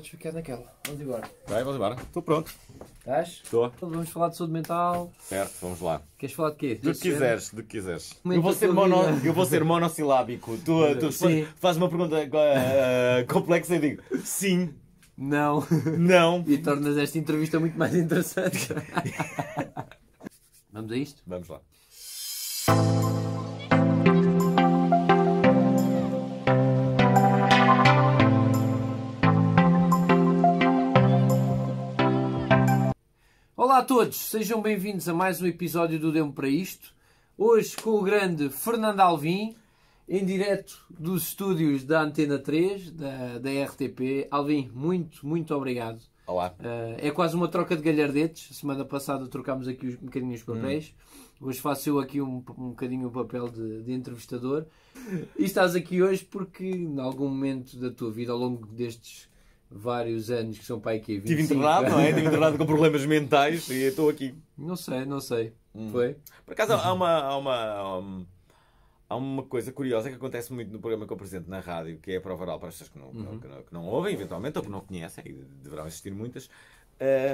Podes ficar naquela. Vamos embora. Vai, vamos embora. Estou pronto. Estás? Estou. Então vamos falar de saúde mental. Certo, vamos lá. Queres falar de quê? Do que quiseres, do que quiseres. Eu vou, ser mono, eu vou ser monossilábico. Tu, eh, tu sim. faz uma pergunta uh, complexa e digo sim. Não. Não. E tornas esta entrevista muito mais interessante. vamos a isto? Vamos lá. Olá a todos, sejam bem-vindos a mais um episódio do Demo para Isto. Hoje com o grande Fernando Alvim, em direto dos estúdios da Antena 3, da, da RTP. Alvim, muito, muito obrigado. Olá. Uh, é quase uma troca de galhardetes. Semana passada trocámos aqui um bocadinho os hum. papéis. Hum. Hoje faço eu aqui um, um bocadinho o papel de, de entrevistador. E estás aqui hoje porque, em algum momento da tua vida, ao longo destes vários anos que são pai que tive Estive internado, não é? tive internado com problemas mentais e estou aqui. Não sei, não sei. Hum. Foi? Por acaso há uma, há uma, hum, há uma coisa curiosa que acontece muito no programa que eu apresento na rádio, que é a prova oral para as pessoas que não, uhum. que, não, que não ouvem, eventualmente, ou que não conhecem, e deverão existir muitas,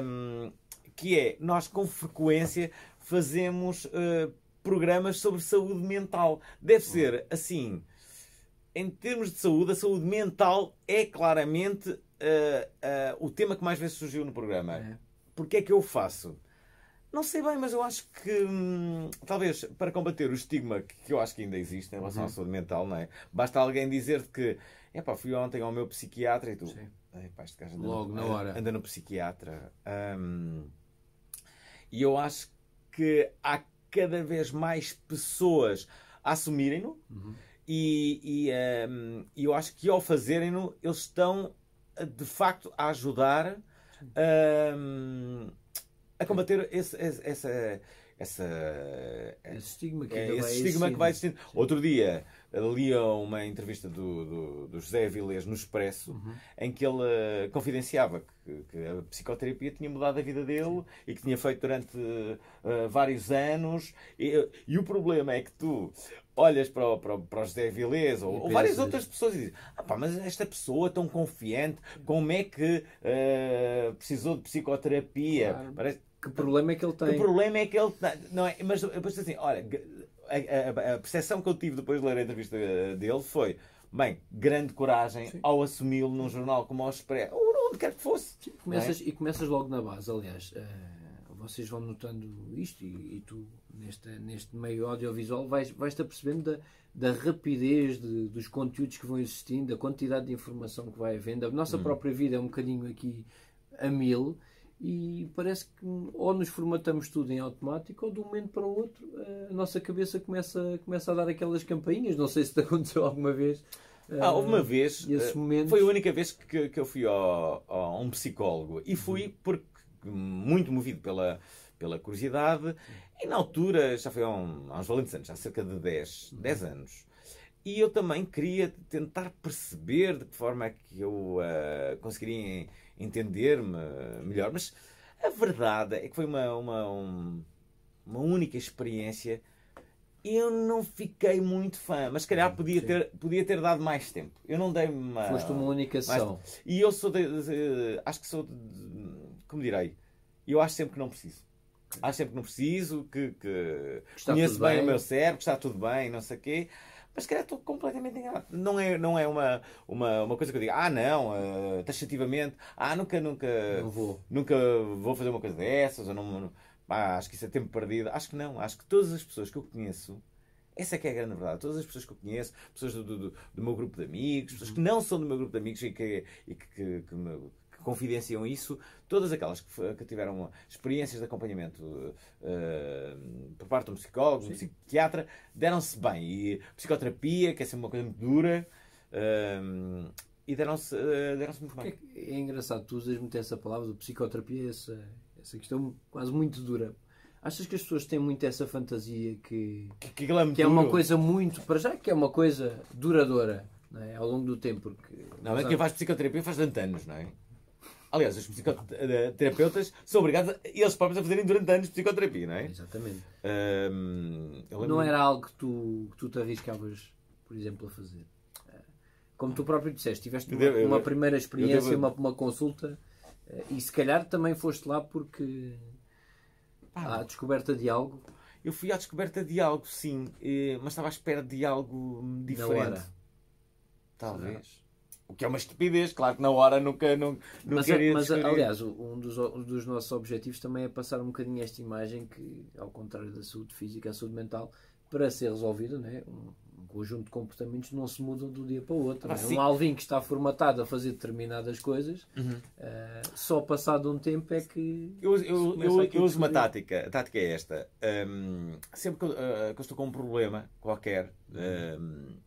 um, que é, nós com frequência fazemos uh, programas sobre saúde mental. Deve ser, assim, em termos de saúde, a saúde mental é claramente uh, uh, o tema que mais vezes surgiu no programa. É. Porquê é que eu faço? Não sei bem, mas eu acho que hum, talvez para combater o estigma que, eu acho que ainda existe em relação uhum. à saúde mental, não é? Basta alguém dizer que é fui ontem ao meu psiquiatra e tu. Epá, este gajo anda Logo no, na hora. Anda no psiquiatra. Hum, e eu acho que há cada vez mais pessoas a assumirem-no uhum. e, e hum, eu acho que ao fazerem-no eles estão de facto a ajudar hum, a combater esse, esse, essa, essa, esse estigma que, é, esse é estigma que vai existindo. Outro dia li uma entrevista do, do, do José Avilés no Expresso, uhum. em que ele eh, confidenciava que, que, a psicoterapia tinha mudado a vida dele e que tinha feito durante uh, vários anos. E, eh, e, o problema é que tu olhas para o, para, para o José Avilés ou, ou, várias outras pessoas e dizes: ah, pá, mas esta pessoa tão confiante, como é que uh, precisou de psicoterapia? Claro. Parece... Que problema é que ele tem? Que problema é que ele tem? Não é? Mas depois assim: olha a, a percepção que eu tive depois de ler a entrevista eh, dele foi bem, grande coragem Sim. ao assumi-lo num jornal como o Expresso, ou onde quer que fosse. Sim, é? começas, é? E começas logo na base, aliás. Uh, vocês vão notando isto e, e tu, neste, neste meio audiovisual, vais-te vais apercebendo da, da rapidez de, dos conteúdos que vão existindo, da quantidade de informação que vai havendo. A nossa hum. própria vida é um bocadinho aqui a mil e parece que ou nos formatamos tudo em automático ou de um momento para o outro eh, a nossa cabeça começa, começa a dar aquelas campainhas. Não sei se te aconteceu alguma vez. Eh, ah, houve uma vez, eh, foi a única vez que, que eu fui a um psicólogo e fui uhum. porque, muito movido pela, pela curiosidade e na altura, já foi há, um, há uns valentes anos, há cerca de 10, 10 uhum. anos, e eu também queria tentar perceber de que forma é que eu uh, conseguiria entender-me melhor. Mas a verdade é que foi uma, uma, um, uma única experiência. Eu não fiquei muito fã, mas se calhar podia ter, podia ter dado mais tempo. Eu não dei uma. Foste uma única sessão. E eu sou. De, de, acho que sou. De, como direi? Eu acho sempre que não preciso. Acho sempre que não preciso, que, que conheço bem, bem o meu cérebro, está tudo bem, não sei o quê mas se calhar estou completamente enganado. Não é, não é uma, uma, uma coisa que eu diga, ah não, uh, taxativamente, ah nunca, nunca, vou. nunca vou fazer uma coisa dessas, ou não, ah, acho que isso é tempo perdido. Acho que não, acho que todas as pessoas que eu conheço, essa é que é a grande verdade. Todas as pessoas que eu conheço, pessoas do, do, do meu grupo de amigos, pessoas uhum. que não são do meu grupo de amigos e que, e que, que, que me, que confidenciam isso, todas aquelas que, que tiveram experiências de acompanhamento uh, por parte de um psicólogo, de um psiquiatra, deram-se bem. E psicoterapia, que é sempre uma coisa muito dura, uh, e deram-se uh, eh, deram muito bem. É, é engraçado, tu usas muito essa palavra, de psicoterapia, essa, essa questão quase muito dura. Achas que as pessoas têm muito essa fantasia que, que, que, é, que é uma coisa muito, para já que é uma coisa duradoura é? ao longo do tempo? Porque, não, é quem faz psicoterapia faz 20 anos, não é? Aliás, os psicoterapeutas são obrigados, eles próprios, a fazerem durante anos psicoterapia, não é? Exatamente. Um, Não era algo que tu, que tu te arriscavas, por exemplo, a fazer. Eh, como tu próprio disseste, tiveste uma, uma primeira experiência, uma, uma consulta, eh, e se calhar também foste lá porque a descoberta de algo. Eu fui à descoberta de algo, sim, eh, mas estava à espera de algo diferente. Talvez. O que é uma estupidez, claro que na hora nunca. nunca, mas, mas aliás, um dos, um dos nossos objetivos também é passar um bocadinho esta imagem que, ao contrário da saúde física, a saúde mental, para ser resolvida, né? um, um conjunto de comportamentos não se mudam do dia para o outro. Ah, né? Um alvin que está formatado a fazer determinadas coisas, uhum. uh, só passado um tempo é que. Eu, eu, eu, eu uso uma tática. A tática é esta. Um, sempre que eu, uh, que eu estou com um problema qualquer. Uhum. Um,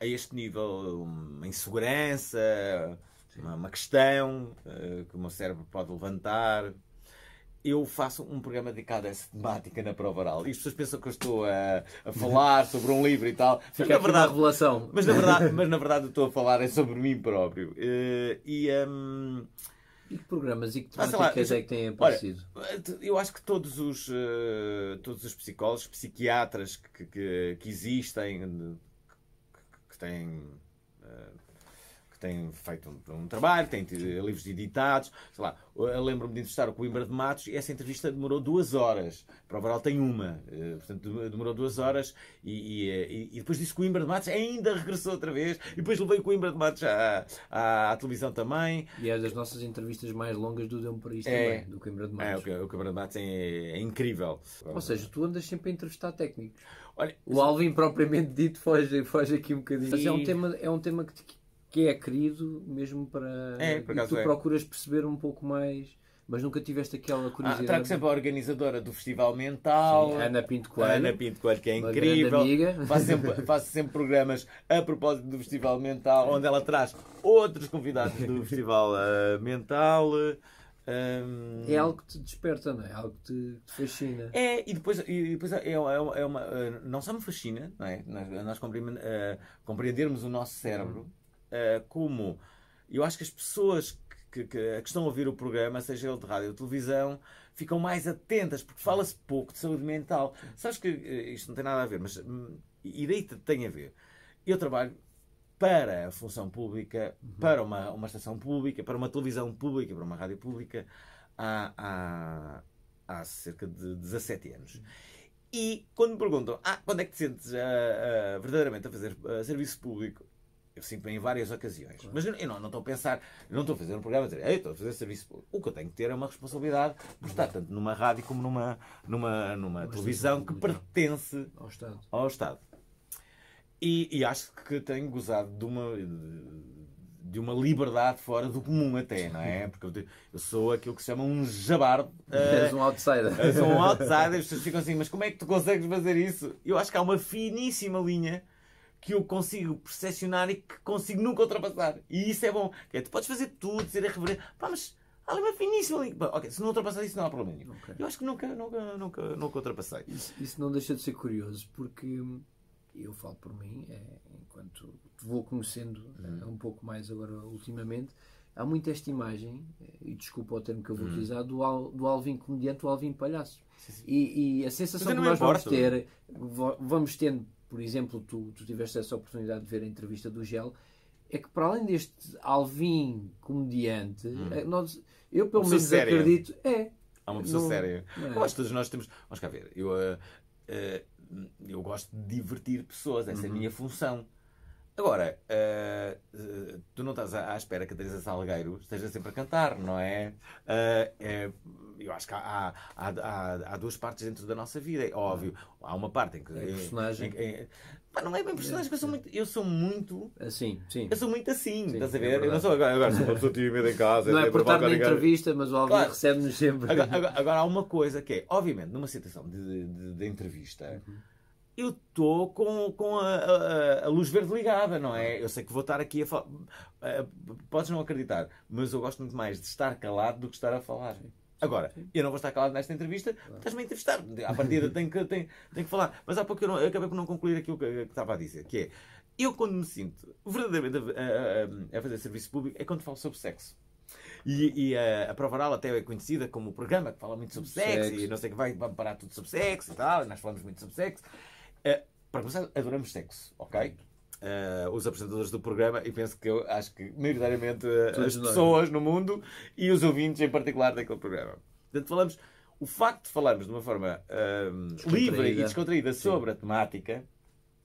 a este nível uma insegurança, uma, uma, questão uh, que o meu cérebro pode levantar. Eu faço um programa dedicado a essa temática na prova oral. E as pessoas pensam que eu estou a, a falar sobre um livro e tal. Fica verdade na verdade, revelação. Mas na verdade, mas na verdade eu estou a falar é sobre mim próprio. Uh, e. Um, e que programas e que ah, temáticas ah, é que têm aparecido? Olha, eu acho que todos os, uh, todos os psicólogos, psiquiatras que, que, que existem, que têm eh, que têm feito um, um trabalho, têm livros editados, sei lá. Lembro-me de entrevistar o Coimbra de Matos e essa entrevista demorou duas horas. Para o Varal tem uma, eh, portanto demorou duas horas e, e, eh, e depois disse Coimbra de Matos ainda regressou outra vez e depois levei o Coimbra de Matos à, à, à, televisão também. E é das nossas entrevistas mais longas do Dão para isto é, também, do Coimbra de Matos. É, o, o Coimbra de Matos é, é incrível. Ou seja, tu andas sempre a entrevistar técnicos. Olha, o Alvin propriamente dito foge, foge aqui um bocadinho. Mas é um tema, é um tema que, te, que é querido mesmo para é, e tu é. procuras perceber um pouco mais. Mas nunca tiveste aquela ah, curiosidade. Ah, trago sempre a organizadora do Festival Mental. Sim, Ana Pinto Coelho. Ana Pinto Coelho, que é incrível. Amiga. Faço, sempre, sempre programas a propósito do Festival Mental, onde ela traz outros convidados do Festival uh, Mental. Um... É algo que te desperta, não é? é algo que te, te fascina. É, e depois, e depois é, é, é, uma, é uma eh, Não só me fascina, não é? Nós, nós eh, compreendermos o nosso cérebro uhum. eh, como. Eu acho que as pessoas que, que, que, estão a ouvir o programa, seja ele de rádio ou televisão, ficam mais atentas, porque fala-se pouco de saúde mental. Sabes que isto não tem nada a ver, mas. Hum, e daí tem a ver. Eu trabalho para a função pública, uhum. para uma, uma estação pública, para uma televisão pública, para uma rádio pública, há, há, há cerca de 17 anos. Uhum. E quando me perguntam ah, quando é que te sentes uh, uh, verdadeiramente a fazer uh, serviço público, eu sinto-me em várias ocasiões. Claro. Mas eu, eu não, não, estou a pensar, não estou a fazer um programa a dizer, estou a fazer serviço público. O que eu tenho que ter é uma responsabilidade de estar uhum. tanto numa rádio como numa, numa, numa televisão que pertence ao Estado. Ao Estado. E, e acho que tenho gozado de uma, de uma liberdade fora do comum até, não é? Porque eu, sou aquilo que se chama um jabardo. És uh, um outsider. És um eh, outsider. As pessoas ficam assim, mas como é que tu consegues fazer isso? Eu acho que há uma finíssima linha que eu consigo percepcionar e que consigo nunca ultrapassar. E isso é bom. É, tu podes fazer tudo, ser irreverente. Pá, mas há uma finíssima linha. Ok, se não ultrapassar isso não há problema nenhum. Okay. Eu acho que nunca, nunca, nunca, nunca ultrapassei. Isso, isso não deixa de ser curioso, porque... Hum, eu falo por mim, é, enquanto te vou conhecendo é, uhum. um pouco mais agora ultimamente, há muito esta imagem, eh, e desculpa o termo que eu vou uhum. utilizar, do, al, do Alvin comediante, do Alvin palhaço. Sim, sim. E, e, a sensação que é nós vamos ter, né? vamos tendo, por exemplo, tu, tu tiveste essa oportunidade de ver a entrevista do Gel, é que para além deste Alvin comediante, uhum. Eh, nós, eu pelo menos acredito, é. Há uma pessoa não, séria. Não é. todos nós temos. Vamos cá ver. Eu, uh, uh, eu gosto de divertir pessoas, essa uhum. é a uhum. minha função. Agora, uh, tu não estás à, à espera que a Teresa Salgueiro esteja sempre a cantar, não é? Uh, é eu acho que há, há, há, há, duas partes dentro da nossa vida, é óbvio. É. Há uma parte em que. É, é personagem. Em, em, mas é, não é bem personagem, eu sou muito. Eu sou muito assim, sim. Eu sou muito assim, sim, estás a ver? É eu não sou agora, agora sou uma pessoa tímida em casa. Não é por estar na entrevista, mas o Alvin claro. recebe-nos sempre. Agora, agora, agora, há uma coisa que é, obviamente, numa situação de, de, de entrevista. Uhum eu estou com, com a, a, a, luz verde ligada, não é? Eu sei que vou estar aqui a falar. Podes não acreditar, mas eu gosto muito mais de estar calado do que estar a falar. Agora, eu não vou estar calado nesta entrevista, claro. estás-me a entrevistar. À partida tenho que, tenho, tenho que falar. Mas há pouco eu, não, eu acabei por não concluir aquilo que, que, estava a dizer, que é, eu quando me sinto verdadeiramente a, a, a fazer serviço público é quando falo sobre sexo. E, e a, a Prova Oral até é conhecida como o programa que fala muito sobre sexo, sexo. e não sei que vai parar tudo sobre sexo e tal, e nós falamos muito sobre sexo. Uh, para começar, adoramos sexo, ok? Uh, os apresentadores do programa e penso que eu acho que maioritariamente uh, as pessoas no mundo e os ouvintes em particular daquele programa. Portanto, falamos, o facto de falarmos de uma forma uh, livre e descontraída Sim. sobre a temática,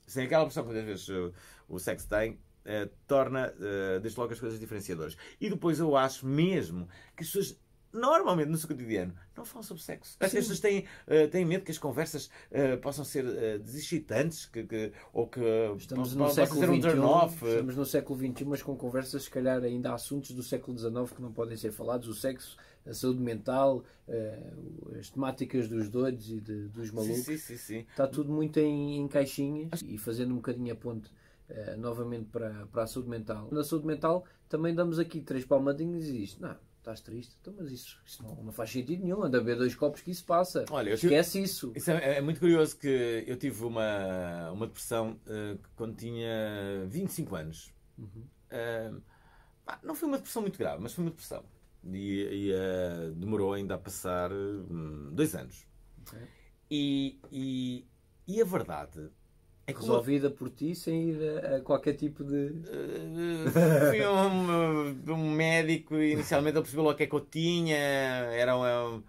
sem aquela pressão que muitas vezes o, o sexo tem, eh, torna, uh, desde logo, as coisas diferenciadoras. E depois eu acho mesmo que as pessoas normalmente no seu cotidiano, não falam sobre sexo. As pessoas têm, eh, têm medo que as conversas uh, possam ser uh, eh, desexcitantes que, que, ou que Estamos no século ser um turn off. Estamos no século XXI, mas com conversas, se calhar, ainda há assuntos do século XIX que não podem ser falados. O sexo, a saúde mental, as temáticas dos doidos e de, dos malucos. Sim, sim, sim, Está tudo muito em, em caixinhas e fazendo um bocadinho a ponte novamente para, para a saúde mental. Na saúde mental também damos aqui três palmadinhas e diz, não, Estás triste? Então, mas isso, isso não, não, faz sentido nenhum. Anda a ver dois copos que isso passa. Olha, Esquece isso. isso é, é, muito curioso que eu tive uma, uma depressão uh, quando tinha 25 anos. Uhum. Uh, não foi uma depressão muito grave, mas foi uma depressão. E, e uh, demorou ainda a passar um, dois anos. Okay. E, e, e a verdade é resolvida por ti sem ir a, a qualquer tipo de. Uh, fui um, eh, um, médico e inicialmente ele percebeu logo o que é que eu tinha. Era uma,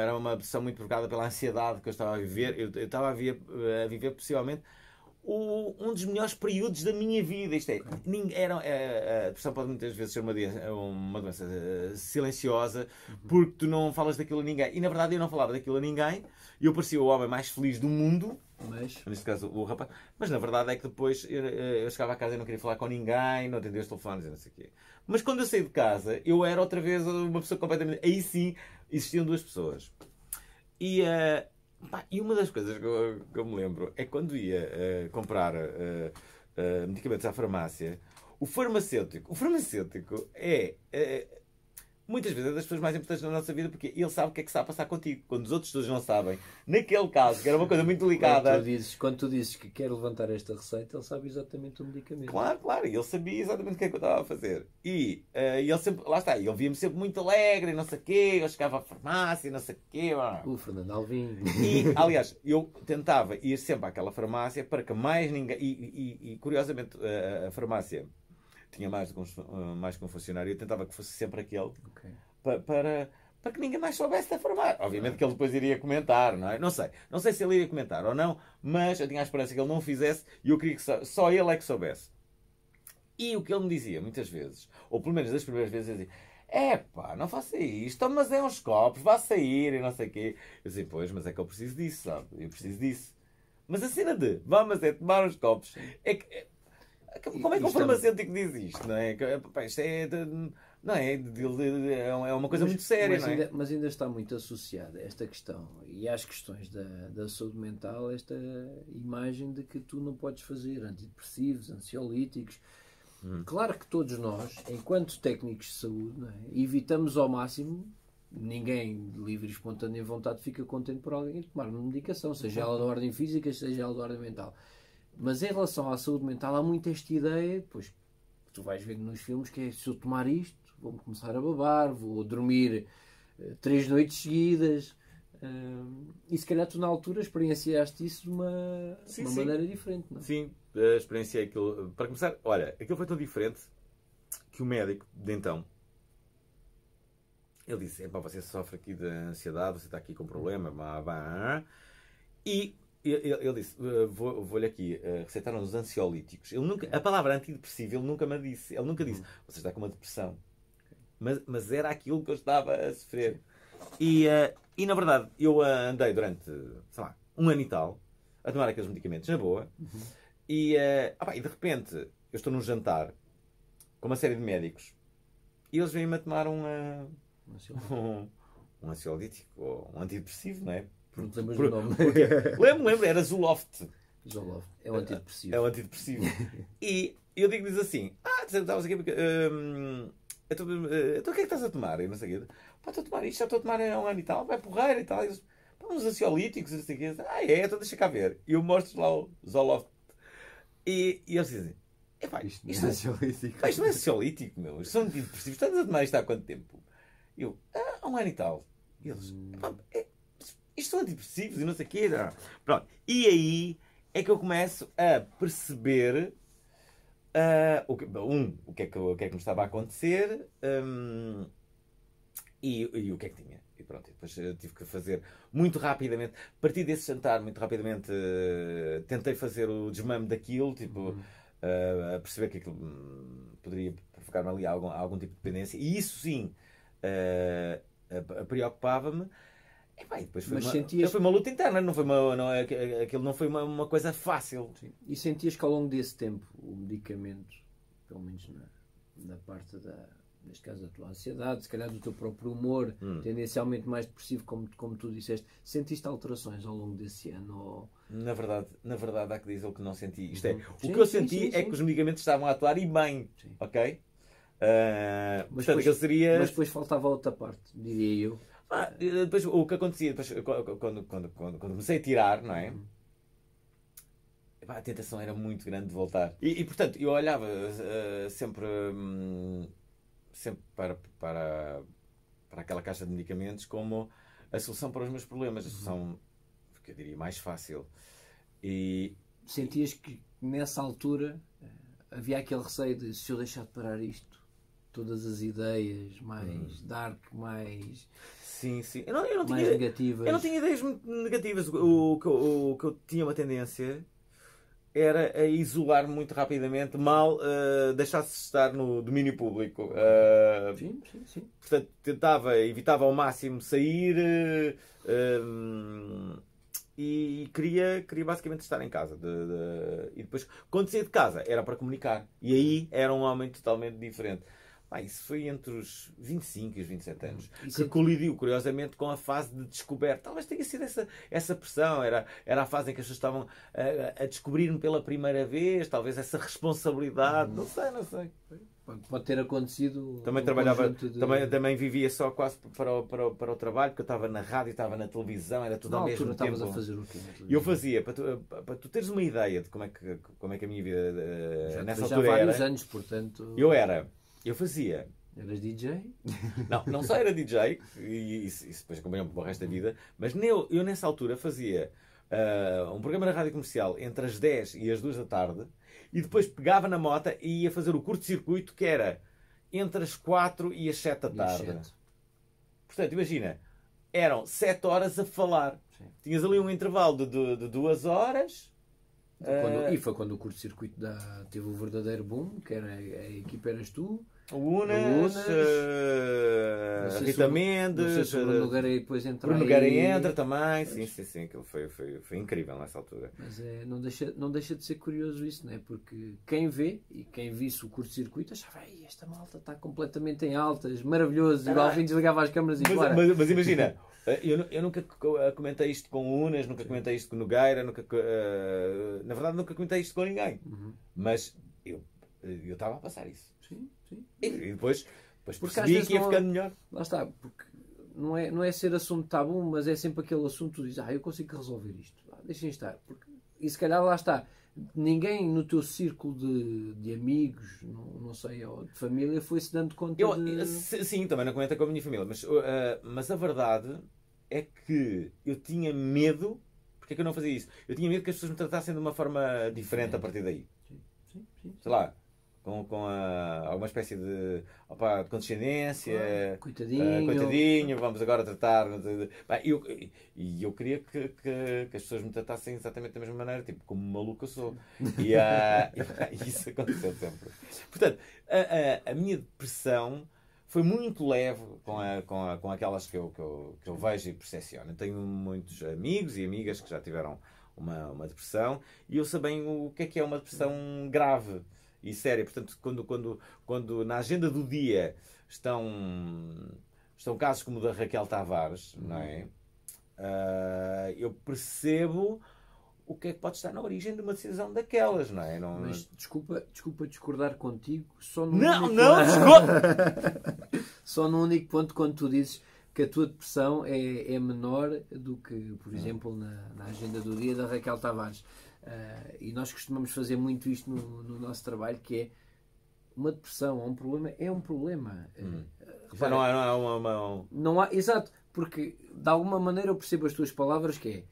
era uma pessoa muito provocada pela ansiedade que eu estava a viver. Eu, eu estava a, a viver possivelmente o, um dos melhores períodos da minha vida. Isto é, era, eh, a, depressão pode muitas vezes ser uma, uma doença silenciosa porque tu não falas daquilo a ninguém. E na verdade eu não falava daquilo a ninguém. Eu parecia o homem mais feliz do mundo mas... Neste caso, o rapaz. Mas na verdade é que depois eu, eh, eu chegava a casa e não queria falar com ninguém, não atendia os telefones e não sei o quê. Mas quando eu saí de casa, eu era outra vez uma pessoa completamente. Aí sim existiam duas pessoas. E, uh, pá, e uma das coisas que eu, que eu, me lembro é quando ia uh, comprar uh, medicamentos à farmácia, o farmacêutico. O farmacêutico é muitas vezes é das pessoas mais importantes na nossa vida porque ele sabe o que é que está a passar contigo, quando os outros todos não sabem. Naquele caso, que era uma coisa muito delicada. Quando tu dizes, quando tu dizes que quer levantar esta receita, ele sabe exatamente o medicamento. Claro, claro, ele sabia exatamente o que é que eu estava a fazer. E uh, ele sempre, lá está, ele via-me sempre muito alegre, não sei o quê, eu chegava à farmácia, não sei o quê. O Fernando Alvim. E, aliás, eu tentava ir sempre àquela farmácia para que mais ninguém. E, e, e curiosamente, eh, a farmácia tinha mais de eh, mais que um funcionário, eu tentava que fosse sempre aquele okay. para, para, para, que ninguém mais soubesse da Obviamente que ele depois iria comentar, não é? Não sei. Não sei se ele iria comentar ou não, mas eu tinha a esperança que ele não o fizesse e eu queria que só, só ele é que soubesse. E o que ele me dizia muitas vezes, ou pelo menos das primeiras vezes, ele dizia. É pá, não faça isto, mas é uns copos, vá sair e não sei o quê. Eu disse, pois, mas é que eu preciso disso, sabe? Eu preciso disso. Mas a cena de, vamos é tomar uns copos. É que, como é que um farmacêutico diz isto? Não é? isto é, de, não é, de, de, é, é uma coisa mas, muito séria, mas, não é? Ainda, mas ainda está muito associada esta questão e às questões da, da saúde mental esta imagem de que tu não podes fazer antidepressivos, ansiolíticos. Hum. Claro que todos nós, enquanto técnicos de saúde, é? evitamos ao máximo ninguém livre e espontânea vontade fica contente por alguém tomar uma medicação, seja ela da uhum. ordem física, seja ela da ordem mental. Mas em relação à saúde mental, há muito esta ideia, pois tu vais vendo nos filmes, que é se eu tomar isto, vou-me começar a babar, vou dormir três noites seguidas. e se calhar tu na altura experienciaste isso de uma, sim, uma sim. maneira diferente, não é? Sim, experienciei aquilo. Para começar, olha, aquilo foi tão diferente que o médico de então ele disse: você sofre aqui de ansiedade, você está aqui com problema, blá, blá, blá. e ele, ele disse, eh, vou-lhe vou aqui, uh, eh, receitaram os ansiolíticos. Ele nunca, a palavra antidepressivo ele nunca me disse. Ele nunca disse, uhum. você está com uma depressão. Mas, mas era aquilo que eu estava a sofrer. E, uh, e na verdade, eu andei durante, sei lá, um ano e tal, a tomar aqueles medicamentos na boa. Uhum. E, uh, opa, e de repente, eu estou num jantar com uma série de médicos e eles vêm-me a tomar um, um, um ansiolítico ou um antidepressivo, não é? Não te lembras do nome. lembro, lembro, era Zoloft. Zoloft, é um antidepressivo. É um antidepressivo. e eu digo-lhes assim: Ah, estavas aqui porque. Hum então, hum, então o que é que estás a tomar? E não sei o que. estou a tomar isto, já estou a tomar há um ano e tal, vai é porreira e tal. E, pá, uns ansiolíticos, não sei o Ah, é, então deixa cá ver. E eu mostro lá o Zoloft. E, e eles dizem: Epá, isto, é isto, não é ansiolítico. isto não é ansiolítico, meu. Isto são antidepressivos. Estás a tomar isto há quanto tempo? Eu, ah, há um ano e tal. E eles, hum. é, isto são antidepressivos e não sei o quê. Pronto. E aí é que eu começo a perceber uh, o que, um, o que, é que, o que é que me estava a acontecer um, e, e, o que é que tinha. E pronto, depois eu tive que fazer muito rapidamente, a partir desse jantar, muito rapidamente, uh, tentei fazer o desmame daquilo, tipo, uhum. uh, a perceber que aquilo um, poderia provocar-me ali algum, algum tipo de dependência. E isso sim preocupava-me e bem, depois foi, mas uma, sentias... foi uma luta interna, não foi uma, não, é, aquilo não foi uma, uma coisa fácil. Sim. E sentias que ao longo desse tempo o medicamento, pelo menos na, na parte da, neste caso da tua ansiedade, se calhar do teu próprio humor, hum. tendencialmente mais depressivo, como, como tu disseste, sentiste alterações ao longo desse ano? Ou... Na verdade, na verdade há que dizer o que não senti. Isto é, uhum. sim, o que eu sim, senti sim, é que os medicamentos estavam a atuar e bem, ok? Uh, mas, portanto, depois, seria... mas depois faltava outra parte, diria eu depois o que acontecia, depois, quando, quando, quando, quando comecei a tirar, não é? Uhum. a tentação era muito grande de voltar. E, e portanto, eu olhava uh, sempre, um, sempre para, para, para aquela caixa de medicamentos como a solução para os meus problemas, a uhum. solução, que eu diria, mais fácil. E... Sentias que nessa altura eh, havia aquele receio de se eu deixar de parar isto, todas as ideias mais hum. dark, mais. Sim, sim. Eu não, eu não mais tinha, negativas. Eu não tinha ideias muito negativas. O, o, o, o que eu tinha uma tendência era a isolar muito rapidamente, mal uh, deixasse de estar no domínio público. Uh, sim, sim, sim. Portanto, tentava, evitava ao máximo sair uh, e queria, queria basicamente estar em casa. De, de, e depois, quando saía de casa, era para comunicar. E aí era um homem totalmente diferente. Ah, isso foi entre os 25 e os 27 anos, isso hum, que é... colidiu, curiosamente, com a fase de descoberta. Talvez tenha sido essa, essa pressão, era, era a fase em que as pessoas estavam a, a descobrir-me pela primeira vez, talvez essa responsabilidade, hum. não sei, não sei. Pode ter acontecido. Também um trabalhava, de... também, também vivia só quase para o, para o, para o trabalho, porque eu estava na rádio, estava na televisão, era tudo na ao mesmo tempo. Estavas a fazer o quê? Eu fazia, para tu, para tu teres uma ideia de como é que, como é que a minha vida eh, já, nessa altura já vários era. anos, portanto. Eu era eu fazia. Eras DJ? Não, não só era DJ, e isso, isso depois acompanhou-me para o resto da vida, mas eu, eu nessa altura fazia uh, um programa na rádio comercial entre as 10 e as 2 da tarde, e depois pegava na moto e ia fazer o curto-circuito que era entre as 4 e as 7 da tarde. Portanto, imagina, eram 7 horas a falar. Sim. Tinhas ali um intervalo de, 2 de horas quando, uh, e foi quando o curto-circuito teve o verdadeiro boom, que era a equipa eras tu. O Unas, o Unas uh, Rita Mendes, o Bruno Nogueira depois entra. Bruno Nogueira entra também, sim, sim, sim, aquilo foi, foi, foi incrível nessa altura. Mas é, não, deixa, não deixa de ser curioso isso, não é? Porque quem vê e quem visse o curto-circuito achava, Ei, esta malta está completamente em altas, maravilhoso, ah, igual fim desligava as câmaras e mas, mas, mas imagina, Eh, eu, eu nunca eh, comentei isto com Unas, nunca Sim. comentei isto com Nogueira, nunca, uh, na verdade nunca comentei isto com ninguém. Uhum. Mas eu eu estava a passar isso. Sim, sim. E, depois, depois porque percebi que ia ficando não, melhor. Lá está, porque não é, não é ser assunto tabu, mas é sempre aquele assunto dizes, ah, eu consigo resolver isto. Ah, deixem estar. Porque, e se calhar lá está. Ninguém no teu círculo de, de amigos, não, não sei, ou de família, foi-se dando conta eu, de... Sim, também não comenta com a minha família, mas, uh, mas a verdade é que eu tinha medo. Porque é que eu não fazia isso? Eu tinha medo que as pessoas me tratassem de uma forma diferente a partir daí. Sim, sim. sim. Sei lá, com, com a, alguma espécie de, opa, de condescendência. Eh, coitadinho. Uh, coitadinho, vamos agora tratar. E eu, eu, eu queria que, que, que, as pessoas me tratassem exatamente da mesma maneira, tipo, como maluco eu sou. E uh, isso aconteceu sempre. Portanto, a, a, a minha depressão foi muito leve com, a, com, a, com aquelas que eu, que, eu, que eu vejo e percepciono. tenho muitos amigos e amigas que já tiveram uma, uma depressão e eu sei bem o que é que é uma depressão grave e séria. Portanto, quando, quando, quando na agenda do dia estão, estão casos como o da Raquel Tavares, não é? Uh, eu percebo o que é que pode estar na origem de uma decisão daquelas, não é? Não... Mas desculpa, desculpa discordar contigo, só no não, único... não, desculpa. só no único ponto quando tu dizes que a tua depressão é, é menor do que, por exemplo, na, na agenda do dia da Raquel Tavares. Uh, e nós costumamos fazer muito isto no, no, nosso trabalho, que é uma depressão ou um problema é um problema. Ah, hum. Uh, não há, é, não é uma, uma, Não há, exato, porque de alguma maneira eu percebo as tuas palavras que é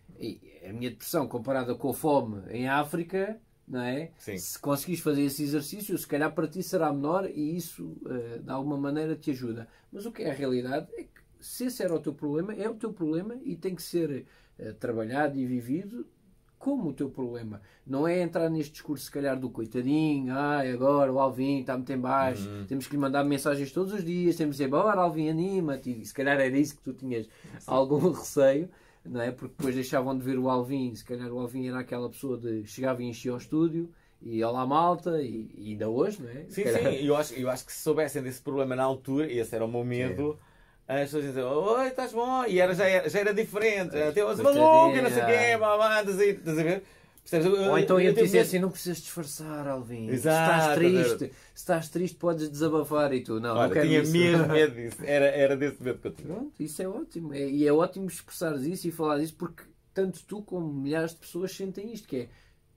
a minha depressão comparada com a fome em África, não é? Sim. Se conseguires fazer esse exercício, se calhar para ti será menor e isso eh, de alguma maneira te ajuda. Mas o que é a realidade é que se esse era o teu problema, é o teu problema e tem que ser eh, trabalhado e vivido como o teu problema. Não é entrar neste discurso, se calhar, do coitadinho, ai, ah, agora o Alvin está muito em baixo, uhum. temos que lhe mandar mensagens todos os dias, temos que dizer, bora Alvin, anima-te, e se calhar era isso que tu tinhas Sim. algum receio não é? Porque depois deixavam de ver o Alvin, se calhar o Alvin era aquela pessoa de chegava e enchia o estúdio e olá malta, e, e ainda hoje, não é? Sim, calhar... sim, eu acho, eu acho que se soubessem desse problema na altura, esse era o meu medo. As pessoas diziam, oi, estás bom? E era, já, era, já era diferente. Até hoje, maluco, não sei o quê, andas a ver. Percebes? Ou então eu, eu dizer assim: não precisas disfarçar, Alvin. Exato, se estás triste, se estás triste, podes desabafar e tu. Não, Olha, não quero tinha isso. mesmo medo disso. Era, era desse medo que eu tinha. Pronto, isso é ótimo. É, e é ótimo expressares isso e falar disso porque tanto tu como milhares de pessoas sentem isto: que é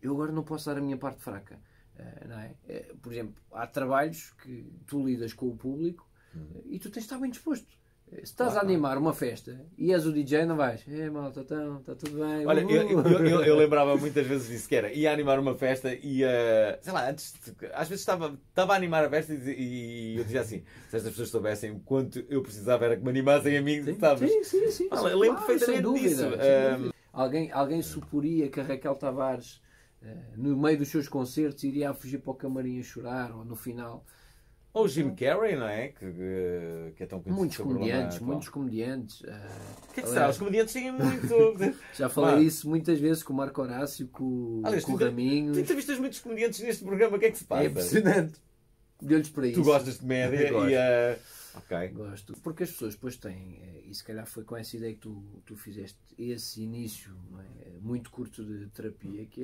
eu agora não posso dar a minha parte fraca. Eh, é? Eh, por exemplo, há trabalhos que tu lidas com o público uhum. eh, e tu tens de estar bem disposto. Se estás claro. a animar uma festa e és o DJ, não vais. É malta, então, está tudo bem. Olha, eu, eu, eu, eu, lembrava muitas vezes disso, que era ia animar uma festa e uh, sei lá, antes às vezes estava, estava a animar a festa e, e eu dizia assim: se estas pessoas soubessem o quanto eu precisava era que me animassem a mim, sim, sabes? Sim, sim, sim. Olha, lembro claro, perfeitamente dúvida, disso. Um... Ehm, alguém, alguém suporia que a Raquel Tavares, uh, no meio dos seus concertos, iria fugir para o camarim a chorar ou no final. Ou o Jim uhum. Carrey, não é? Que, que é tão conhecido. Muitos comediantes, muitos comediantes. Eh, o que é que será? Os comediantes têm muito. Já falei Mas... isso muitas vezes com o Marco Horácio, com, Aliás, com o Raminho. Tu entrevistas muitos comediantes neste programa, o que é que se passa? É impressionante. Olhos para isso. Tu gostas de média e. Uh... Okay. Gosto. Porque as pessoas depois têm, eh, e se calhar foi com essa ideia que tu, tu fizeste esse início é? muito curto de terapia, que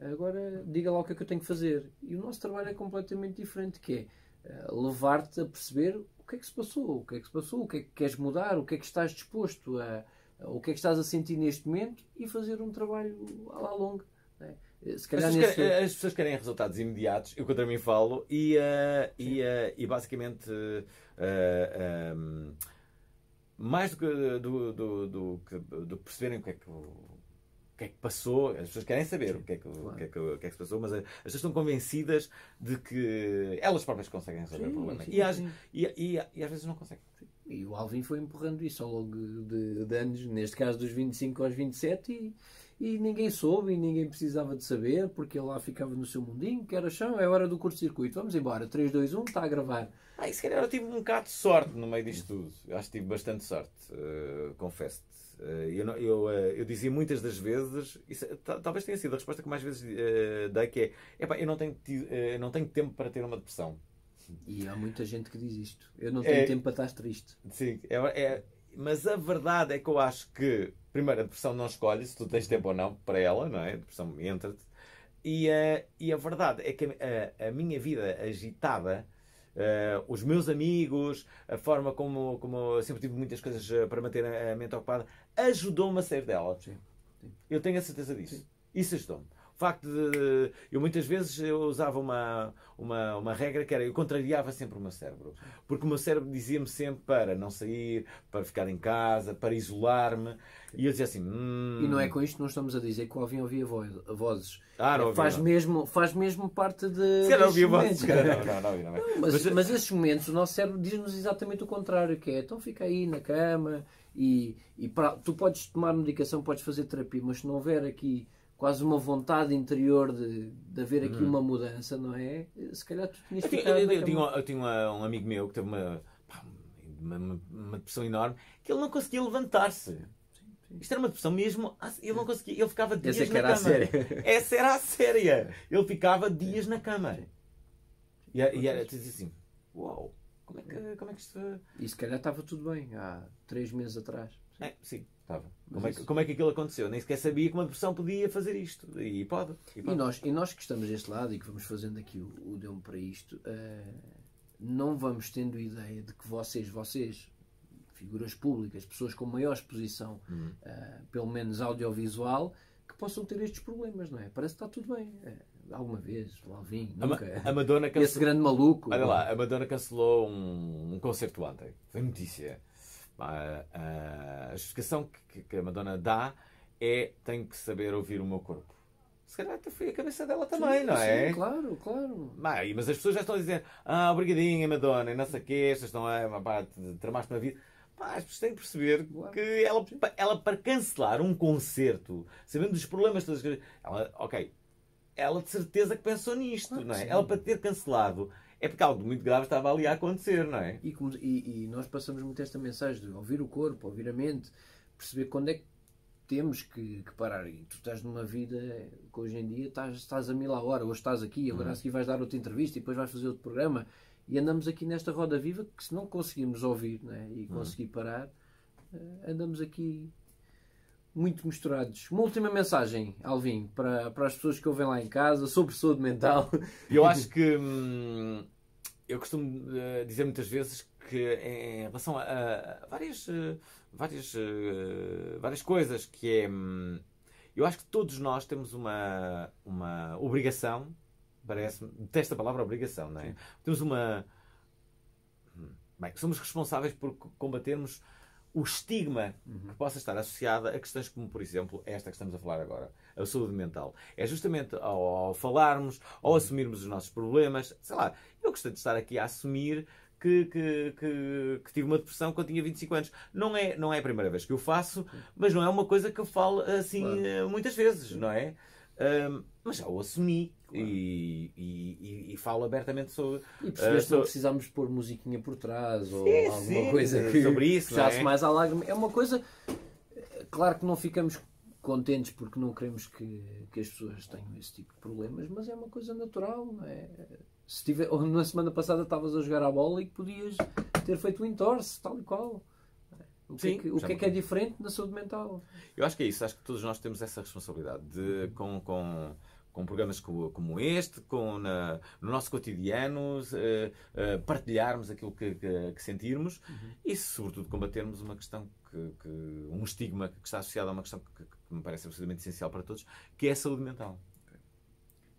é agora diga lá o que é que eu tenho que fazer. E o nosso trabalho é completamente diferente, que é eh, levar-te a perceber o que é que se passou, o que é que se passou, o que é que queres mudar, o que é que estás disposto a, o que é que estás a sentir neste momento e fazer um trabalho à longa. Né? Eh, se calhar as, nesse... querem, as pessoas querem resultados imediatos, eu contra mim falo, e, uh, e, uh, e basicamente uh, um, ehm, mais do que, do, do, do, do, do perceberem o que é que que é que passou, as pessoas querem saber o que é que, claro. o que, é que, o que, é que se passou, mas as pessoas estão convencidas de que elas próprias conseguem resolver sim, o problema. Sim, e, às, e, e, e, às vezes não conseguem. Sim. E o Alvin foi empurrando isso ao longo de, de anos, neste caso dos 25 aos 27, e, e ninguém soube e ninguém precisava de saber, porque ele lá ficava no seu mundinho, que era chão, é hora do curto-circuito, vamos embora, 3, 2, 1, está a gravar. Ah, e se calhar eu tive um bocado de sorte no meio disto tudo, acho que tive bastante sorte, uh, confesso-te. Eh, eu, eu, eh, eu dizia muitas das vezes, isso, é, talvez tenha sido a resposta que mais vezes eh, dei, que é, eu não, tenho não tenho tempo para ter uma depressão. E há muita gente que diz isto. Eu não é, tenho é, tempo para estar triste. Sim, é, é, mas a verdade é que eu acho que, primeiro, a depressão não escolhe se tu tens tempo ou não para ela, não é? A depressão entra-te. E, e a verdade é que a, a minha vida agitada Uh, os meus amigos, a forma como, como eu sempre tive muitas coisas para manter a mente ocupada, ajudou-me a sair dela. Sim. Sim. Eu tenho a certeza disso. Sim. Isso ajudou-me. O facto de. Eu muitas vezes eu usava uma, uma, uma regra que era. Eu contrariava sempre o meu cérebro. Porque o meu cérebro dizia-me sempre para não sair, para ficar em casa, para isolar-me. E eu dizia assim. Hum. E não é com isto que nós estamos a dizer que o avião ouvia vozes. Ah, não, é ouvi, faz, não. mesmo, faz mesmo parte de. Se calhar ouvia vozes. não, não, não, não, mas, mas, mas esses momentos o nosso cérebro diz-nos exatamente o contrário: que é então fica aí na cama e, e pra, tu podes tomar medicação, podes fazer terapia, mas se não houver aqui quase uma vontade interior de, de haver aqui uhum. uma mudança, não é? Se calhar tu tinhas que. Eu, eu, eu, eu tinha, eu tinha um amigo meu que teve uma, uma, uma, uma depressão enorme que ele não conseguia levantar-se. Isto era uma depressão mesmo. Ah, ele não conseguia. Ele ficava dias é Essa na era cama. A séria. Essa era a séria. Ele ficava dias na cama. E, e era, tu assim: Uau, como é que, como é que isto. E se calhar estava tudo bem há três meses atrás. É, sim, estava. Como, é que, como é que aquilo aconteceu? Nem sequer sabia que uma depressão podia fazer isto. E pode. E, pode. e nós, e nós que estamos deste lado e que vamos fazendo aqui o, o deu para isto, uh, não vamos tendo ideia de que vocês, vocês, figuras públicas, pessoas com maior exposição, uhum. uh, pelo menos audiovisual, que possam ter estes problemas, não é? Parece que está tudo bem. Uh, alguma vez, Alvin, nunca. A, Madonna cancelou... Esse grande maluco. Olha lá, a Madonna cancelou um, um concerto ontem. Foi notícia. A, ah, ah, a justificação que, que, a Madonna dá é tenho que saber ouvir o meu corpo. Se calhar foi a cabeça dela também, é? sim, não sim, é? claro, claro. Mas, mas as pessoas já estão a dizer ah, obrigadinha Madonna, e não sei o quê, estas estão é, a pá, tramaste na vida. Pá, as pessoas têm que perceber que ela, ela para cancelar um concerto, sabendo dos problemas ela, ok, ela de certeza que pensou nisto, claro não é? Sim. Ela para ter cancelado é porque algo muito grave estava ali a acontecer, não é? E, e, e, nós passamos muito esta mensagem de ouvir o corpo, ouvir a mente, perceber quando é que temos que, que parar. E tu estás numa vida que hoje em dia estás, estás a mil a hora, hoje estás aqui, agora uhum. a seguir vais dar outra entrevista e depois vais fazer outro programa. E andamos aqui nesta roda viva que se não conseguimos ouvir não é? e uhum. conseguir uhum. parar, eh, andamos aqui muito misturados. Uma última mensagem, Alvin, para, para as pessoas que ouvem lá em casa sobre saúde mental. Eu acho que. Hum, eu costumo eh, dizer muitas vezes que, em relação a, a várias, eh, várias, eh, várias coisas, que é. Hum, eu acho que todos nós temos uma, uma obrigação, parece-me. Detesto a palavra obrigação, não é? Sim. Temos uma. Hum, bem, somos responsáveis por combatermos o estigma uhum. que possa estar associada a questões como, por exemplo, esta que estamos a falar agora, a saúde mental. É justamente ao, ao falarmos, ao uhum. assumirmos os nossos problemas, sei lá, eu gostei de estar aqui a assumir que, que, que, que, tive uma depressão quando tinha 25 anos. Não é, não é a primeira vez que eu faço, mas não é uma coisa que eu falo assim claro. Eh, muitas vezes, não é? Um, mas já o assumi claro. e, e, e, falo abertamente sobre. E eh, perceber uh, se não precisamos pôr musiquinha por trás ou sim, alguma sim, coisa eh, que sobre isso, puxasse é? mais à lágrima. É uma coisa. Eh, claro que não ficamos contentes porque não queremos que, que as pessoas tenham esse tipo de problemas, mas é uma coisa natural, não é? Se tiver, ou na semana passada estavas a jogar à bola e podias ter feito o entorce, tal e qual. O é Sim, que, é que, o que, é, que é diferente na saúde mental? Eu acho que é isso. Acho que todos nós temos essa responsabilidade de, uhum. com, com com programas como este, com na, no nosso cotidiano, uh, uh, partilharmos aquilo que, que, que sentirmos uhum. e, sobretudo, combatermos uma questão que, que, um estigma que está associado a uma questão que, me parece absolutamente essencial para todos, que é a saúde mental.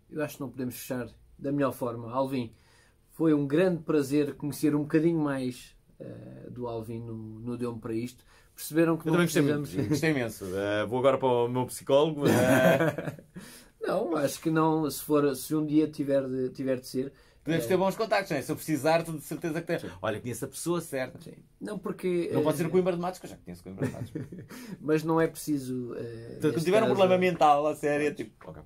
Eu acho que não podemos fechar da melhor forma. Alvin, foi um grande prazer conhecer um bocadinho mais uh, do Alvin no, no Deu-me para isto. Perceberam que Eu não também precisamos... gostei, gostei imenso. vou agora para o meu psicólogo. Não, acho que não. Se, for, se um dia tiver de, tiver de ser. Deves é. ter bons contactos, não é? Se eu precisar, tu de certeza que tens. Sim. Olha, conheço a pessoa certa. Sim. Não, porque. Não pode eh, ser o Coimbra de Matos, que eu já conheço o Coimbra de Matos. Mas não é preciso. Eh, se então, tiver caso... um problema mental, a sério, é tipo. Okay.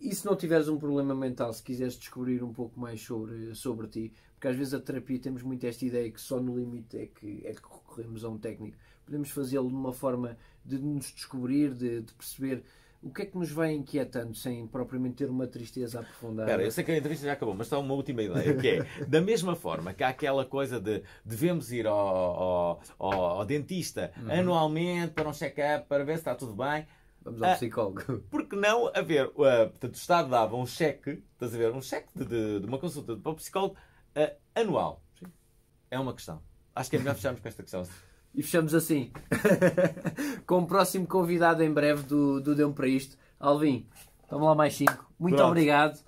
E se não tiveres um problema mental, se quiseres descobrir um pouco mais sobre, sobre ti, porque às vezes a terapia temos muito esta ideia que só no limite é que, é que recorremos a um técnico. Podemos fazê-lo de uma forma de nos descobrir, de, de perceber o que é que nos vai inquietando sem propriamente ter uma tristeza aprofundada? Espera, eu sei que a entrevista já acabou, mas só uma última ideia, que é, da mesma forma que há aquela coisa de devemos ir ao, ao, ao, ao dentista uhum. anualmente para um check-up, para ver se está tudo bem, Vamos ao ah, psicólogo. porque não haver. Uh, portanto, o Estado dava um cheque, estás a ver? Um cheque de, de, de uma consulta para o psicólogo uh, anual. Sim. É uma questão. Acho que é melhor fecharmos com esta questão. Assim e fechamos assim. com o próximo convidado em breve do, do Deu-me para isto. Alvin, vamos lá mais cinco. Muito Pronto. obrigado.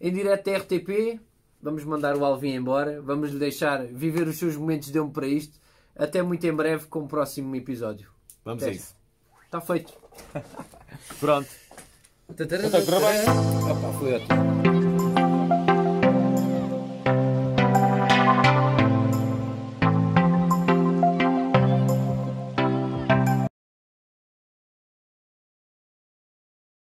Em direto da RTP, vamos mandar o Alvin embora, vamos lhe deixar viver os seus momentos Deu-me para isto. Até muito em breve com o próximo episódio. Vamos Até. a isso. Está feito. Pronto. Está então, a Opa, foi ótimo.